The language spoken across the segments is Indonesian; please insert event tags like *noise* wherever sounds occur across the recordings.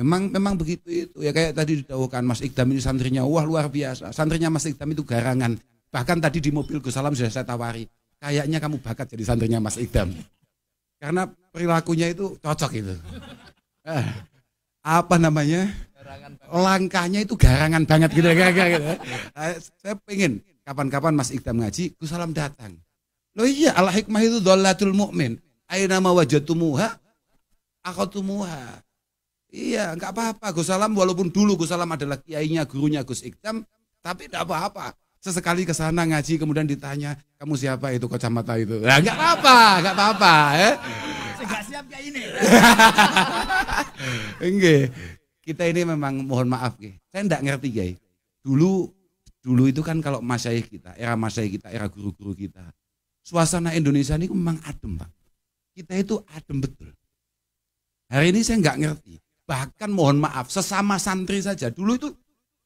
Memang memang begitu itu ya kayak tadi didawakan Mas Iqdam ini santrinya wah luar biasa. Santrinya Mas Iqdam itu garangan. Bahkan tadi di mobil Gus Salam sudah saya tawari, kayaknya kamu bakat jadi santrinya Mas Iqdam Karena perilakunya itu cocok itu. Eh, apa namanya? Langkahnya itu garangan banget gitu. gitu. Eh, saya pengen kapan-kapan Mas Iqdam ngaji, Gus Salam datang. lo iya, al hikmah itu dolatul mu'min. Aina mawajatumuha, wajatumuha Iya, nggak apa-apa. Gus Salam walaupun dulu Gus Salam adalah kiainya, gurunya Gus Ikdam, tapi tidak apa-apa. Sesekali ke sana ngaji kemudian ditanya, "Kamu siapa itu kacamata itu?" Nah, nggak apa-apa, nggak apa-apa, ya. Enggak siap kayak ini. Enggak. *laughs* Kita ini memang mohon maaf, ya. Saya enggak ngerti, guys. Dulu dulu itu kan kalau masyayikh kita, era masyayikh kita, era guru-guru kita. Suasana Indonesia ini memang adem, Pak. Kita itu adem betul. Hari ini saya nggak ngerti Bahkan mohon maaf, sesama santri saja. Dulu itu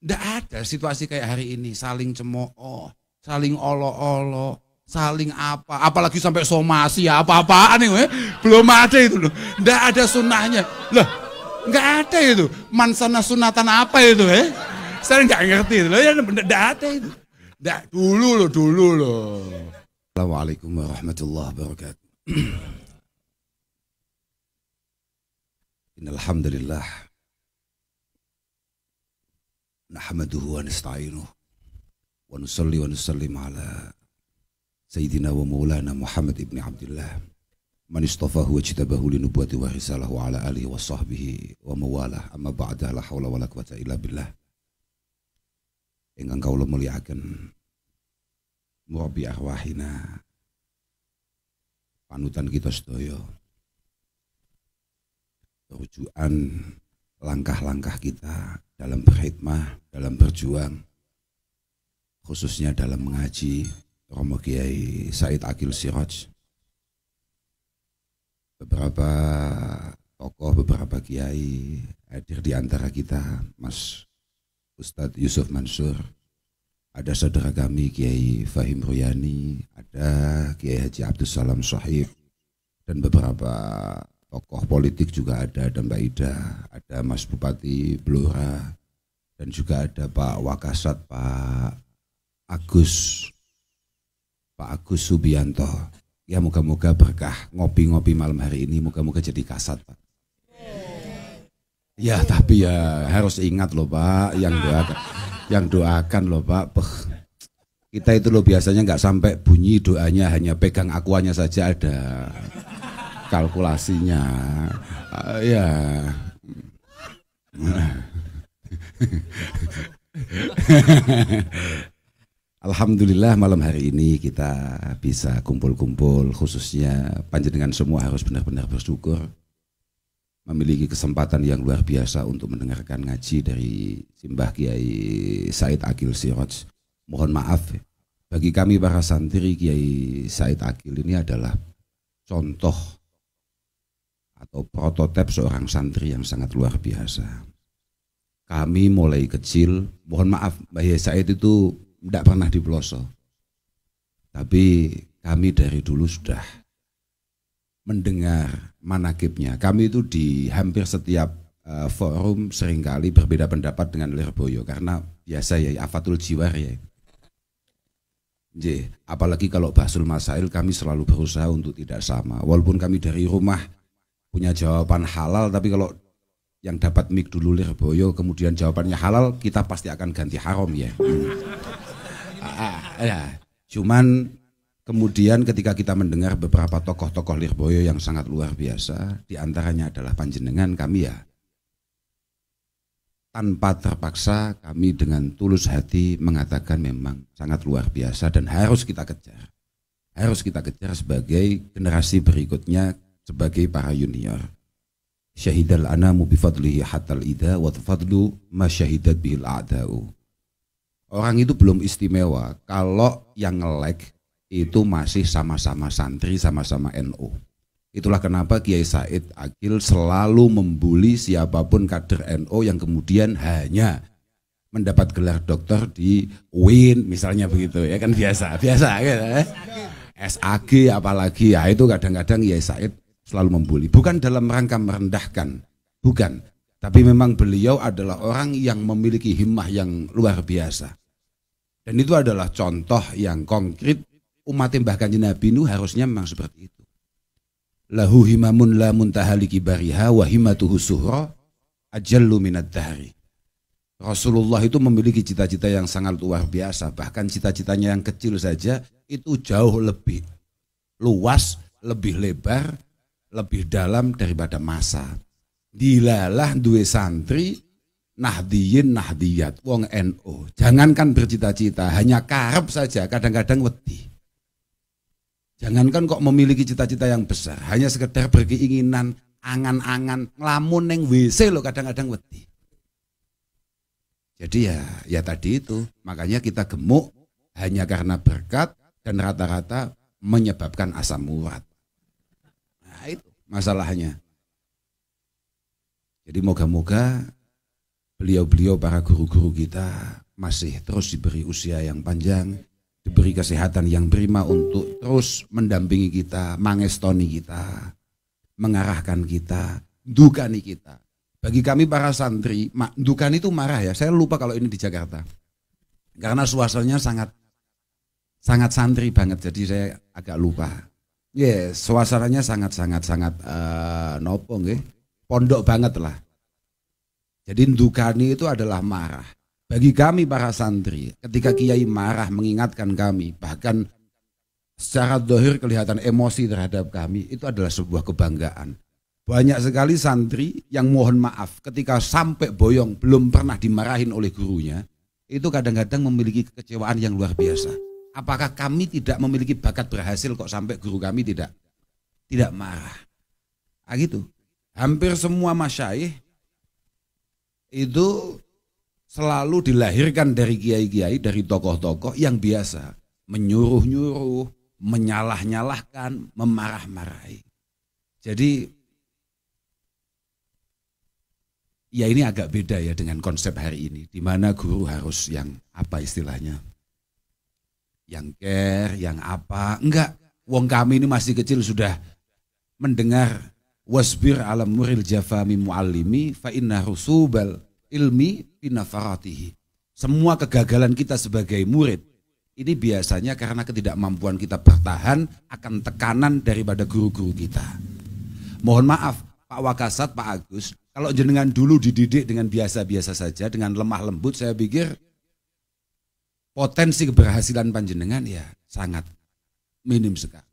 tidak ada situasi kayak hari ini. Saling cemooh, saling olo-olo, saling apa. Apalagi sampai somasi ya, apa-apaan ini. Eh. Belum ada itu loh. Tidak ada sunnahnya. Loh, nggak ada itu. Mansana sunatan apa itu eh? Saya nggak ngerti itu. Loh, ya, tidak ada itu. Nggak, dulu loh, dulu loh. Assalamualaikum warahmatullahi wabarakatuh. إن الحمد لله نحمده ونستعينه ونصلي ونسلم على سيدنا ومولانا محمد بن عبد الله من اصطفاه واجتباه لنبوته ورساله وعلى آله وصحبه ومواله أما بعد لا حول ولا قوة إلا بالله ingkang kawula mulyakaken murabbi arwahina panutan kita sedaya rujukan langkah-langkah kita dalam berkhidmah, dalam berjuang, khususnya dalam mengaji Romo Kiai Said Akil Siraj. Beberapa tokoh, beberapa kiai hadir di antara kita, Mas Ustadz Yusuf Mansur, ada saudara kami Kiai Fahim Ruyani, ada Kiai Haji Abdus Salam Sohib, dan beberapa tokoh politik juga ada, ada Mbak Ida, ada Mas Bupati Blora, dan juga ada Pak Wakasat, Pak Agus, Pak Agus Subianto. Ya moga-moga berkah ngopi-ngopi malam hari ini, moga-moga jadi kasat Pak. Ya tapi ya harus ingat loh Pak yang doakan, yang doakan loh Pak. kita itu loh biasanya nggak sampai bunyi doanya hanya pegang akuannya saja ada kalkulasinya uh, ya Alhamdulillah malam hari ini kita bisa kumpul-kumpul khususnya panjenengan semua harus benar-benar bersyukur memiliki kesempatan yang luar biasa untuk mendengarkan ngaji dari Simbah Kiai Said Akil Siroj. Mohon maaf bagi kami para santri Kiai Said Akil ini adalah contoh atau prototipe seorang santri yang sangat luar biasa. Kami mulai kecil, mohon maaf, Mbak Said itu tidak pernah di peloso. Tapi kami dari dulu sudah mendengar manakibnya. Kami itu di hampir setiap uh, forum seringkali berbeda pendapat dengan Lirboyo karena biasa ya afatul jiwar ya. J, apalagi kalau Basul Masail kami selalu berusaha untuk tidak sama. Walaupun kami dari rumah punya jawaban halal tapi kalau yang dapat mik dulu boyo kemudian jawabannya halal kita pasti akan ganti haram ya. Hmm. Ah, ah, ya. Cuman kemudian ketika kita mendengar beberapa tokoh-tokoh boyo yang sangat luar biasa diantaranya adalah panjenengan kami ya tanpa terpaksa kami dengan tulus hati mengatakan memang sangat luar biasa dan harus kita kejar. Harus kita kejar sebagai generasi berikutnya sebagai para Junior. Syahidal anamu bifadlihi hatal idha wa tafadlu ma syahidat bihil a'da'u. Orang itu belum istimewa kalau yang ngelek itu masih sama-sama santri, sama-sama NU. NO. Itulah kenapa Kiai Said Akil selalu membuli siapapun kader NU NO yang kemudian hanya mendapat gelar dokter di UIN misalnya begitu ya kan biasa biasa gitu ya. SAG apalagi ya itu kadang-kadang Kiai Said selalu membuli. Bukan dalam rangka merendahkan, bukan. Tapi memang beliau adalah orang yang memiliki himmah yang luar biasa. Dan itu adalah contoh yang konkret umat Mbah Kanjeng Nabi Nuh harusnya memang seperti itu. Lahu himamun la muntahali kibariha wa himatuhu suhra ajallu minad dahri. Rasulullah itu memiliki cita-cita yang sangat luar biasa. Bahkan cita-citanya yang kecil saja itu jauh lebih luas, lebih lebar lebih dalam daripada masa. Dilalah duwe santri nahdiyin nahdiyat wong NO. Jangankan bercita-cita, hanya karep saja kadang-kadang wedi. Jangankan kok memiliki cita-cita yang besar, hanya sekedar berkeinginan angan-angan ngelamun neng WC lo kadang-kadang wedi. Jadi ya ya tadi itu, makanya kita gemuk hanya karena berkat dan rata-rata menyebabkan asam urat masalahnya. Jadi moga-moga beliau-beliau para guru-guru kita masih terus diberi usia yang panjang, diberi kesehatan yang prima untuk terus mendampingi kita, mangestoni kita, mengarahkan kita, dukani kita. Bagi kami para santri, dukan itu marah ya. Saya lupa kalau ini di Jakarta. Karena suasananya sangat sangat santri banget, jadi saya agak lupa. Ya yeah, suasananya sangat-sangat sangat uh, nopo nggih. Pondok banget lah. Jadi indukani itu adalah marah. Bagi kami para santri, ketika kiai marah mengingatkan kami, bahkan secara dohir kelihatan emosi terhadap kami, itu adalah sebuah kebanggaan. Banyak sekali santri yang mohon maaf ketika sampai boyong belum pernah dimarahin oleh gurunya, itu kadang-kadang memiliki kekecewaan yang luar biasa. Apakah kami tidak memiliki bakat berhasil kok sampai guru kami tidak tidak marah? Ah gitu. Hampir semua masyaih itu selalu dilahirkan dari kiai-kiai, dari tokoh-tokoh yang biasa menyuruh-nyuruh, menyalah-nyalahkan, memarah-marahi. Jadi ya ini agak beda ya dengan konsep hari ini di mana guru harus yang apa istilahnya yang care, yang apa. Enggak, wong kami ini masih kecil sudah mendengar wasbir alam muril jafami muallimi fa inna rusubal ilmi faratihi. Semua kegagalan kita sebagai murid ini biasanya karena ketidakmampuan kita bertahan akan tekanan daripada guru-guru kita. Mohon maaf, Pak Wakasat, Pak Agus, kalau jenengan dulu dididik dengan biasa-biasa saja, dengan lemah lembut, saya pikir potensi keberhasilan panjenengan ya sangat minim sekali.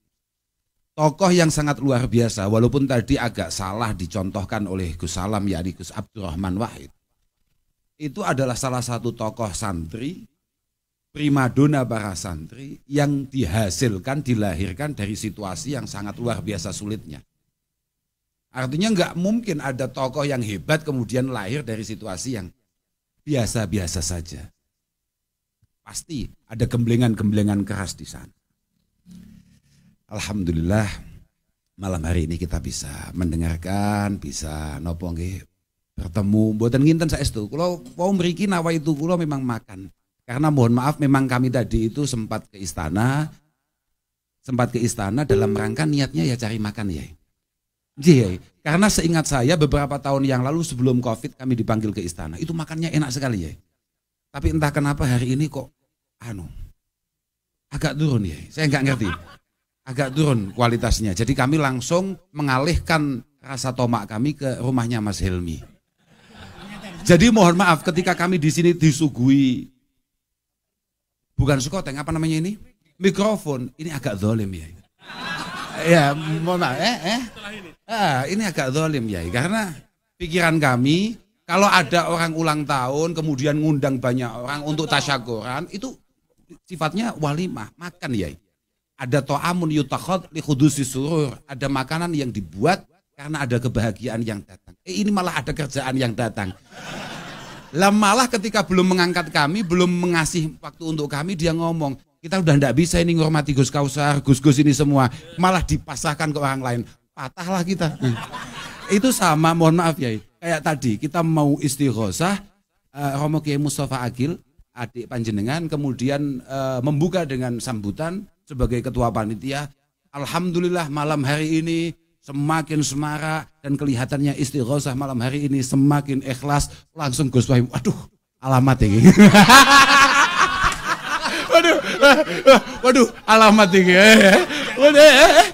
Tokoh yang sangat luar biasa, walaupun tadi agak salah dicontohkan oleh Gus Salam, yakni Gus Abdurrahman Wahid. Itu adalah salah satu tokoh santri, primadona para santri, yang dihasilkan, dilahirkan dari situasi yang sangat luar biasa sulitnya. Artinya nggak mungkin ada tokoh yang hebat kemudian lahir dari situasi yang biasa-biasa saja. Pasti ada gemblengan-gemblengan keras di sana. Alhamdulillah malam hari ini kita bisa mendengarkan, bisa nopo nggih bertemu. Buatan nginten saestu. Kalau mau mriki nawa itu kula memang makan. Karena mohon maaf memang kami tadi itu sempat ke istana, sempat ke istana dalam rangka niatnya ya cari makan ya. Jadi, karena seingat saya beberapa tahun yang lalu sebelum Covid kami dipanggil ke istana, itu makannya enak sekali ya. Tapi entah kenapa hari ini kok anu agak turun ya. Saya nggak ngerti. Agak turun kualitasnya. Jadi kami langsung mengalihkan rasa tomak kami ke rumahnya Mas Helmi. Jadi mohon maaf ketika kami di sini disuguhi bukan sekoteng apa namanya ini? Mikrofon. Ini agak zolim ya. Ya, mohon maaf. Eh, eh. Ah, ini agak zolim ya karena pikiran kami kalau ada orang ulang tahun kemudian ngundang banyak orang untuk tasyakuran itu sifatnya walimah, makan ya. Ada to'amun yutakhod li khudusi surur, ada makanan yang dibuat karena ada kebahagiaan yang datang. Eh, ini malah ada kerjaan yang datang. Lah malah ketika belum mengangkat kami, belum mengasih waktu untuk kami, dia ngomong, kita udah ndak bisa ini ngormati Gus Kausar, Gus-Gus ini semua. Malah dipasahkan ke orang lain. Patahlah kita. *laughs* Itu sama, mohon maaf ya. Kayak tadi, kita mau istighosah, uh, Romo Kiai Mustafa Agil, adik panjenengan kemudian e, membuka dengan sambutan sebagai ketua panitia Alhamdulillah malam hari ini semakin semarak dan kelihatannya istighosah malam hari ini semakin ikhlas langsung Gus Wahim waduh alamat ini *laughs* waduh waduh alamat ini eh, eh,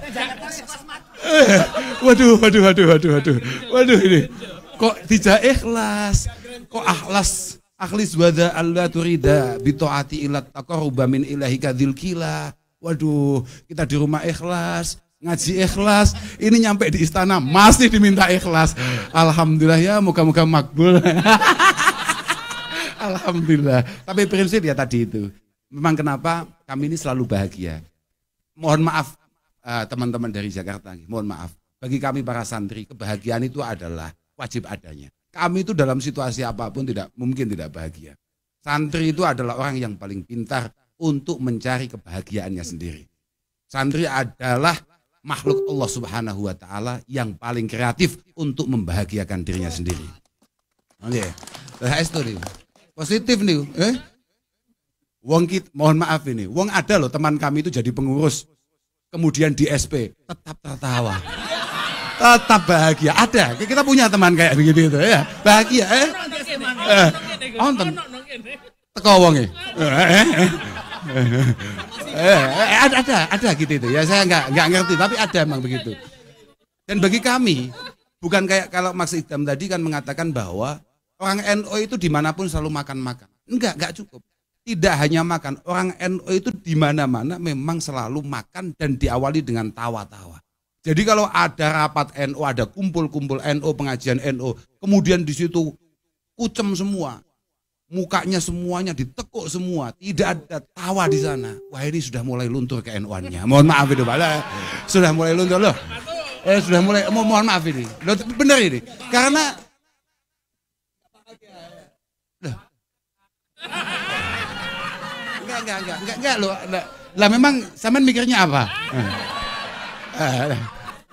waduh waduh waduh waduh waduh waduh waduh ini kok tidak ikhlas kok ahlas Akhlis wada Allah turida bitoati ilat taqarruba min ilahi kadil kila. Waduh, kita di rumah ikhlas, ngaji ikhlas, ini nyampe di istana masih diminta ikhlas. Alhamdulillah ya, muka-muka makbul. *laughs* Alhamdulillah. Tapi prinsip ya tadi itu. Memang kenapa kami ini selalu bahagia. Mohon maaf eh, teman-teman uh, dari Jakarta, mohon maaf. Bagi kami para santri, kebahagiaan itu adalah wajib adanya. Kami itu dalam situasi apapun tidak mungkin tidak bahagia. Santri itu adalah orang yang paling pintar untuk mencari kebahagiaannya sendiri. Santri adalah makhluk Allah Subhanahu wa taala yang paling kreatif untuk membahagiakan dirinya sendiri. Oke. Okay. itu nih. Positif nih, eh? Wong kit, mohon maaf ini, wong ada loh teman kami itu jadi pengurus, kemudian di SP, tetap tertawa tetap eh, bahagia. Ada, kita punya teman kayak begitu itu ya. Bahagia eh. eh nonton, onten. Teko wonge. Eh, eh, ada ada ada gitu itu ya. Saya nggak nggak ngerti tapi ada emang begitu. Dan bagi kami bukan kayak kalau Mas Idam tadi kan mengatakan bahwa orang NO itu dimanapun selalu makan-makan. Enggak, enggak cukup. Tidak hanya makan, orang NO itu dimana-mana memang selalu makan dan diawali dengan tawa-tawa. Jadi kalau ada rapat NU, NO, ada kumpul-kumpul NU, NO, pengajian NU, NO, kemudian di situ kucem semua, mukanya semuanya ditekuk semua, tidak ada tawa di sana. Wah ini sudah mulai luntur ke NU-annya. Mohon maaf itu Pak. sudah mulai luntur loh. Eh, sudah mulai, mo mohon maaf ini, loh, bener ini, karena loh. Enggak, enggak, enggak, enggak, enggak, loh. Lah memang, enggak, mikirnya apa? Eh. Uh,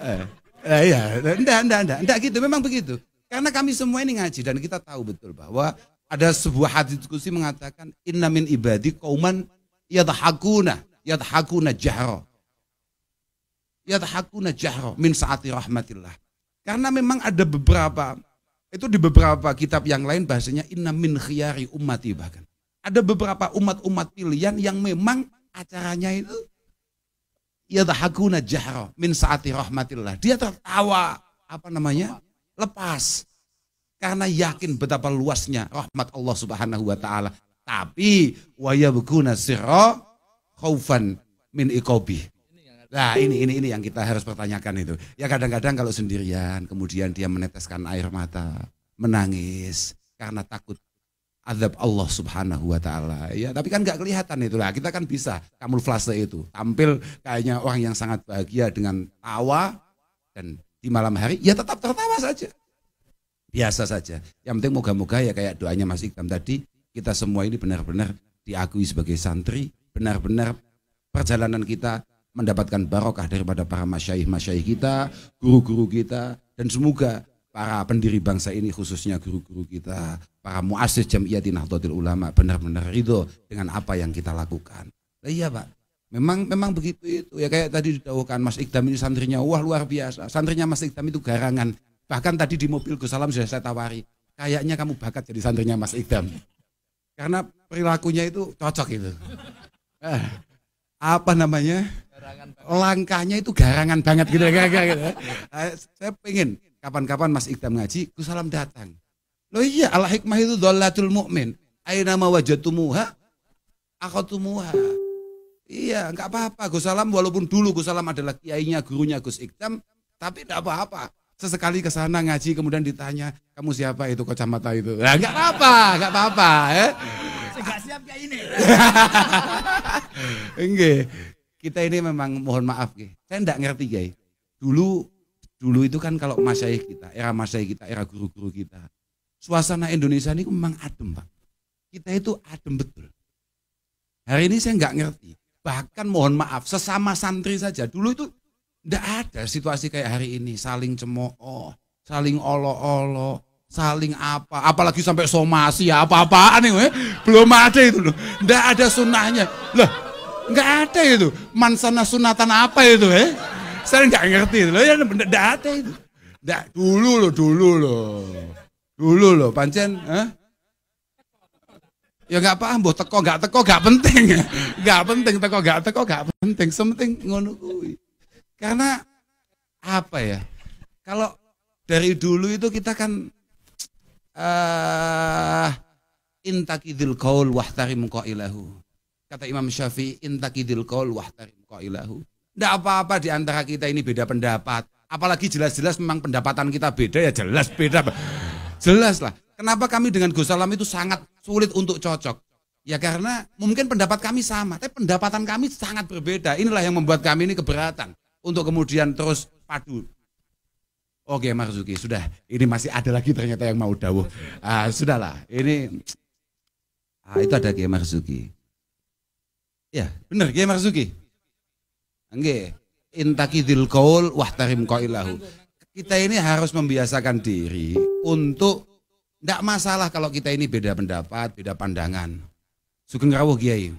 Eh, eh iya, enggak, enggak, enggak, enggak gitu, memang begitu. Karena kami semua ini ngaji dan kita tahu betul bahwa ada sebuah hadis diskusi mengatakan inna min ibadi kauman yadhakuna yadhakuna jahro yadhakuna jahro min saati rahmatillah karena memang ada beberapa itu di beberapa kitab yang lain bahasanya inna min khiyari ummati bahkan ada beberapa umat-umat pilihan yang memang acaranya itu yadhakuna jahra min saati rahmatillah. Dia tertawa apa namanya? lepas karena yakin betapa luasnya rahmat Allah Subhanahu wa taala. Tapi wayabkuna sirra khaufan min iqabi. Nah, ini ini ini yang kita harus pertanyakan itu. Ya kadang-kadang kalau sendirian kemudian dia meneteskan air mata, menangis karena takut azab Allah Subhanahu wa taala. Ya, tapi kan nggak kelihatan itu lah. Kita kan bisa kamuflase itu. Tampil kayaknya orang yang sangat bahagia dengan tawa dan di malam hari ya tetap tertawa saja. Biasa saja. Yang penting moga-moga ya kayak doanya Mas Ikram tadi, kita semua ini benar-benar diakui sebagai santri, benar-benar perjalanan kita mendapatkan barokah daripada para masyaih-masyaih kita, guru-guru kita, dan semoga para pendiri bangsa ini khususnya guru-guru kita, para muasis jamiyati Nahdlatul Ulama benar-benar ridho dengan apa yang kita lakukan. Nah, iya Pak, memang memang begitu itu ya kayak tadi didawakan Mas Ikdam ini santrinya wah luar biasa. Santrinya Mas Ikdam itu garangan. Bahkan tadi di mobil ke Salam sudah saya tawari, kayaknya kamu bakat jadi santrinya Mas Ikdam. Karena perilakunya itu cocok itu. Eh, apa namanya? Langkahnya itu garangan banget gitu. gitu. Eh, saya pengen kapan-kapan Mas Iktam ngaji, ku salam datang. Lo iya, al hikmah itu dolatul mu'min. Aina ma wajatumuha, akotumuha. Iya, enggak apa-apa. Gus Salam walaupun dulu Gus Salam adalah kiainya, gurunya Gus Iktam, tapi tidak apa-apa. Sesekali ke sana ngaji kemudian ditanya, "Kamu siapa itu kacamata itu?" Ya, nggak apa-apa, enggak apa-apa, ya. Enggak siap kayak ini. Enggak. *laughs* Kita ini memang mohon maaf, Saya enggak ngerti, guys. Dulu Dulu itu kan kalau masyai kita, era masyai kita, era guru-guru kita. Suasana Indonesia ini memang adem Pak. Kita itu adem betul. Hari ini saya nggak ngerti. Bahkan mohon maaf, sesama santri saja. Dulu itu ndak ada situasi kayak hari ini. Saling cemooh, saling olo-olo, saling apa. Apalagi sampai somasi, ya, apa-apaan itu. Ya. Belum ada itu loh. Ndak ada sunnahnya. Loh, nggak ada itu. Mansana sunatan apa itu ya. Saya nggak ngerti loh, ya data itu. Da, dulu lo, dulu lo, Dulu lo, pancen, eh? Ya nggak paham, buat teko nggak teko nggak penting, *laughs* nggak penting teko nggak teko nggak penting, sementing ngono Karena apa ya? Kalau dari dulu itu kita kan uh, intakidil kaul wahtarim ilahu Kata Imam Syafi'i intakidil kaul wahtarim ilahu tidak apa-apa di antara kita ini beda pendapat. Apalagi jelas-jelas memang pendapatan kita beda ya jelas beda. Jelas lah. Kenapa kami dengan Gus Salam itu sangat sulit untuk cocok? Ya karena mungkin pendapat kami sama, tapi pendapatan kami sangat berbeda. Inilah yang membuat kami ini keberatan untuk kemudian terus padu. Oke Marzuki, sudah. Ini masih ada lagi ternyata yang mau dawuh. Ah, sudahlah, ini ah, itu ada Kiai Marzuki. Ya, benar Kiai Marzuki. Nggih. Intakidil qaul wahtarim qailahu. Kita ini harus membiasakan diri untuk tidak masalah kalau kita ini beda pendapat, beda pandangan. Sugeng rawuh Kiai.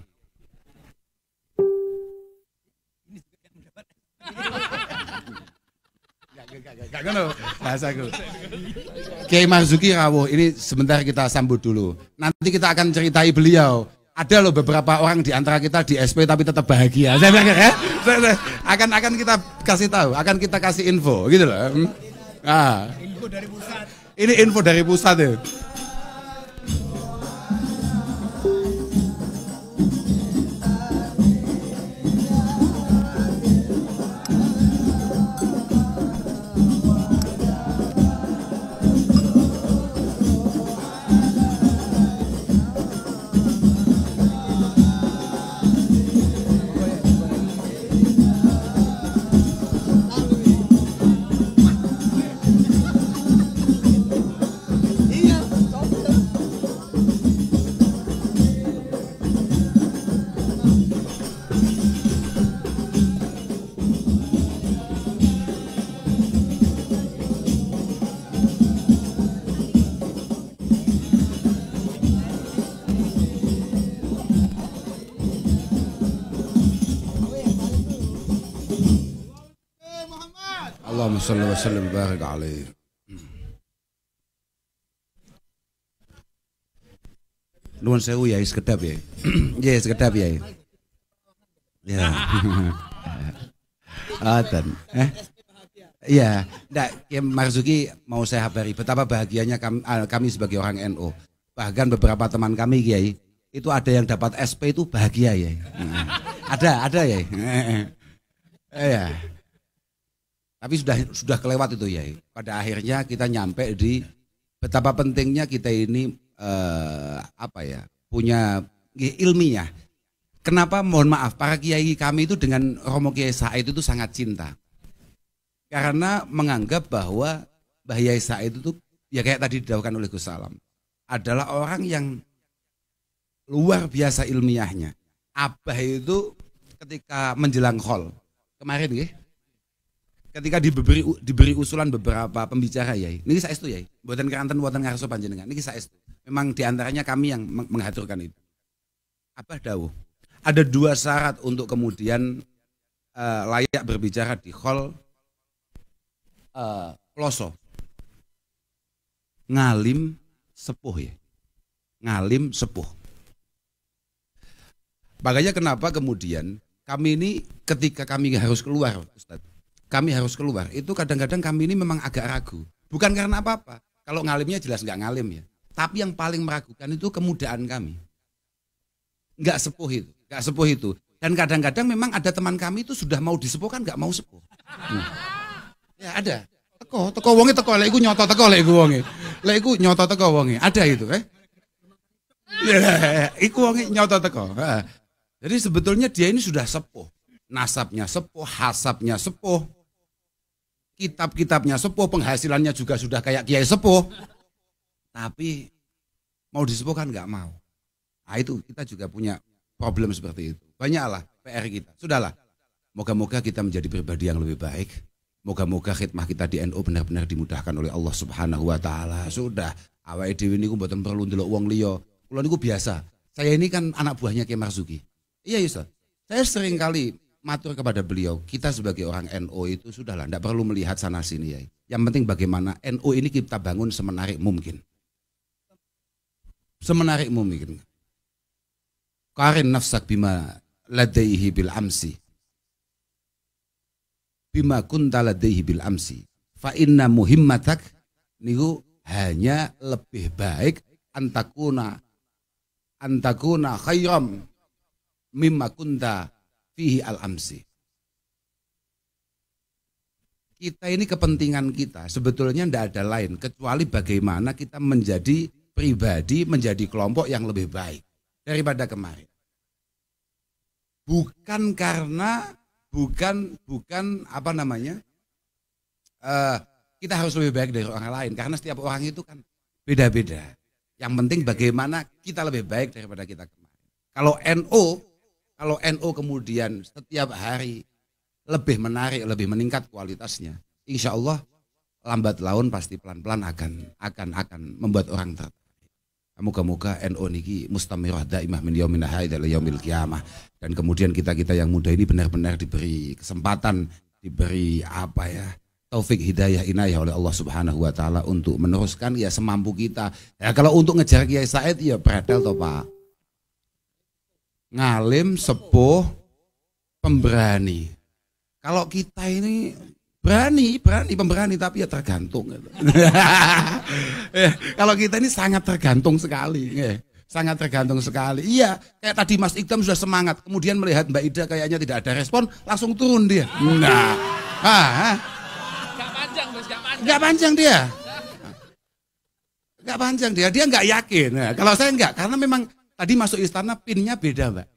Kiai Marzuki rawuh, ini sebentar kita sambut dulu. Nanti kita akan ceritai beliau. Ada loh beberapa orang di antara kita di SP tapi tetap bahagia. Saya bilang ya akan akan kita kasih tahu, akan kita kasih info gitu loh. Hmm. Ah. Info dari pusat. Ini info dari pusat ya. الله وسلم بارك عليه Nuwun sewu ya, sekedap ya. *clears throat* Ya, sekedap ya. Ya. Aten. Eh? Iya, ndak ya Marzuki mau saya habari betapa bahagianya kami, eh, kami sebagai orang NU. NO. Bahkan beberapa teman kami Kiai itu ada yang dapat SP itu bahagia ya. Ada, ada *laughs* eh, eh. ya. ya. Tapi sudah sudah kelewat itu ya. Pada akhirnya kita nyampe di betapa pentingnya kita ini eh, apa ya punya ilmiah. Kenapa mohon maaf para kiai kami itu dengan Romo Kiai Said itu sangat cinta. Karena menganggap bahwa bahaya Said itu ya kayak tadi didawakan oleh Gus Salam adalah orang yang luar biasa ilmiahnya. Abah itu ketika menjelang hall kemarin ya, ketika diberi diberi usulan beberapa pembicara ya ini saya itu ya buatan keranten buatan ngarso panjenengan ini saya itu memang diantaranya kami yang mengaturkan itu apa dawuh ada dua syarat untuk kemudian uh, layak berbicara di hall uh, eh, Loso ngalim sepuh ya ngalim sepuh makanya kenapa kemudian kami ini ketika kami harus keluar Ustadz kami harus keluar. Itu kadang-kadang kami ini memang agak ragu. Bukan karena apa-apa. Kalau ngalimnya jelas nggak ngalim ya. Tapi yang paling meragukan itu kemudaan kami. Nggak sepuh itu. Nggak sepuh itu. Dan kadang-kadang memang ada teman kami itu sudah mau disepuh kan nggak mau sepuh. Hmm. Ya ada. Teko, teko wongi teko, lek nyoto teko lek wongi wonge. nyoto teko wongi Ada itu, eh. Ya, iku wongi nyoto teko. Jadi sebetulnya dia ini sudah sepuh. Nasabnya sepuh, hasabnya sepuh, kitab-kitabnya sepuh, penghasilannya juga sudah kayak kiai sepuh. Tapi mau disepuh kan nggak mau. Nah, itu kita juga punya problem seperti itu. Banyaklah PR kita. Sudahlah. Moga-moga kita menjadi pribadi yang lebih baik. Moga-moga khidmah kita di NU benar-benar dimudahkan oleh Allah Subhanahu wa taala. Sudah, awake dhewe niku mboten perlu ndelok wong liya. Kula niku biasa. Saya ini kan anak buahnya Kiai Marzuki. Iya, Yusuf. Iya, Saya sering kali matur kepada beliau, kita sebagai orang NO itu sudahlah, tidak perlu melihat sana sini ya. Yang penting bagaimana NO ini kita bangun semenarik mungkin. Semenarik mungkin. Karin nafsak bima ladaihi bil amsi. Bima kunta ladaihi bil amsi. Fa inna muhimmatak niku hanya lebih baik antakuna antakuna khairam mimma kunta fihi al-amsi. Kita ini kepentingan kita sebetulnya tidak ada lain kecuali bagaimana kita menjadi pribadi, menjadi kelompok yang lebih baik daripada kemarin. Bukan karena bukan bukan apa namanya uh, kita harus lebih baik dari orang lain karena setiap orang itu kan beda-beda. Yang penting bagaimana kita lebih baik daripada kita kemarin. Kalau NO kalau NO kemudian setiap hari lebih menarik, lebih meningkat kualitasnya, insya Allah lambat laun pasti pelan-pelan akan akan akan membuat orang tertarik. Nah, moga-moga NU NO niki mustamirah daimah min yaumil ila yaumil kiamah dan kemudian kita-kita yang muda ini benar-benar diberi kesempatan, diberi apa ya? taufik hidayah inayah oleh Allah Subhanahu wa taala untuk meneruskan ya semampu kita. Ya kalau untuk ngejar Kiai Said ya beradal toh Pak ngalim, sepuh, pemberani. Kalau kita ini berani, berani, pemberani, tapi ya tergantung. Gitu. *laughs* Ya, kalau kita ini sangat tergantung sekali. Ya. Sangat tergantung sekali. Iya, kayak tadi Mas Iqdam sudah semangat, kemudian melihat Mbak Ida kayaknya tidak ada respon, langsung turun dia. Nah, ah, ah. gak panjang, bos, gak panjang. Gak panjang dia. Gak panjang dia, dia nggak yakin. Nah, kalau saya nggak, karena memang Tadi masuk istana pinnya beda, Mbak.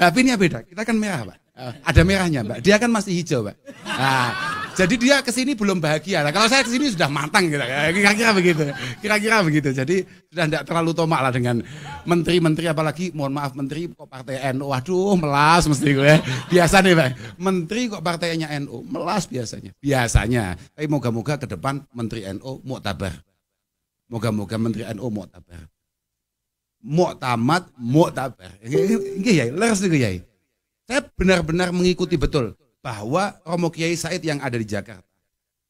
Nah, pinnya beda. Kita kan merah, Mbak. Eh, ada merahnya, Mbak. Dia kan masih hijau, Mbak. Nah, jadi dia kesini belum bahagia. Nah, kalau saya kesini sudah matang gitu. Eh, kira-kira begitu. Kira-kira begitu. Jadi sudah tidak terlalu tomak lah dengan menteri-menteri apalagi mohon maaf menteri kok partai NU. Waduh, melas mesti gue. Ya. Biasa nih, Pak. Menteri kok partainya NU, melas biasanya. Biasanya. Tapi moga-moga ke depan menteri NU mau muktabar. Moga-moga menteri NU mau muktabar muktamad, muktabar. Nggih, Yai, leres nih Yai. Saya benar-benar mengikuti betul bahwa Romo Kiai Said yang ada di Jakarta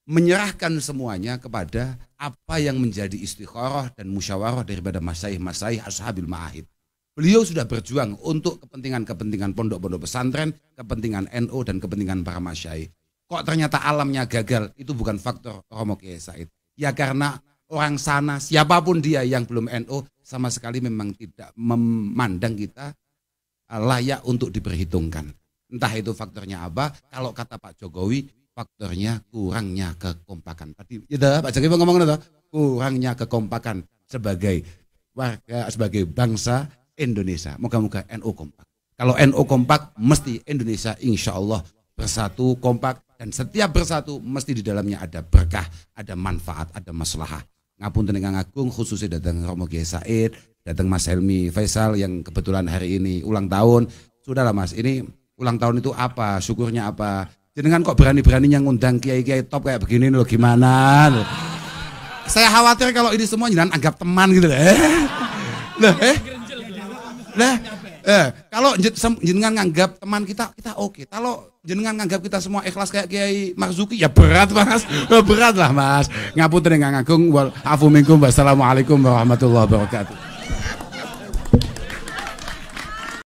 menyerahkan semuanya kepada apa yang menjadi istikharah dan musyawarah daripada masaih-masaih ashabil ma'ahid. Beliau sudah berjuang untuk kepentingan-kepentingan pondok-pondok pesantren, kepentingan NU NO, dan kepentingan para masyaih. Kok ternyata alamnya gagal, itu bukan faktor Romo Kiai Said. Ya karena orang sana, siapapun dia yang belum NO, sama sekali memang tidak memandang kita eh, layak untuk diperhitungkan. Entah itu faktornya apa, kalau kata Pak Jokowi, faktornya kurangnya kekompakan. Tadi, ya Pak Jokowi ngomong itu, kurangnya kekompakan sebagai warga, sebagai bangsa Indonesia. Moga-moga NU NO kompak. Kalau NU NO kompak, mesti Indonesia insya Allah bersatu, kompak, dan setiap bersatu mesti di dalamnya ada berkah, ada manfaat, ada maslahah ngapun tenengang agung khususnya datang Romo Kiai Said, datang Mas Helmi Faisal yang kebetulan hari ini ulang tahun. Sudahlah Mas, ini ulang tahun itu apa? Syukurnya apa? Jenengan kok berani-beraninya ngundang kiai-kiai top kayak begini loh gimana? Saya khawatir kalau ini semua jangan anggap teman gitu loh. lah eh. Loh, eh. Lah, eh. eh, kalau jenengan nganggap teman kita, kita oke. Kalau jenengan nganggap kita semua ikhlas kayak Kiai Marzuki ya berat mas ya berat lah mas ngapun dengan ngagung wal afu minkum wassalamualaikum warahmatullahi wabarakatuh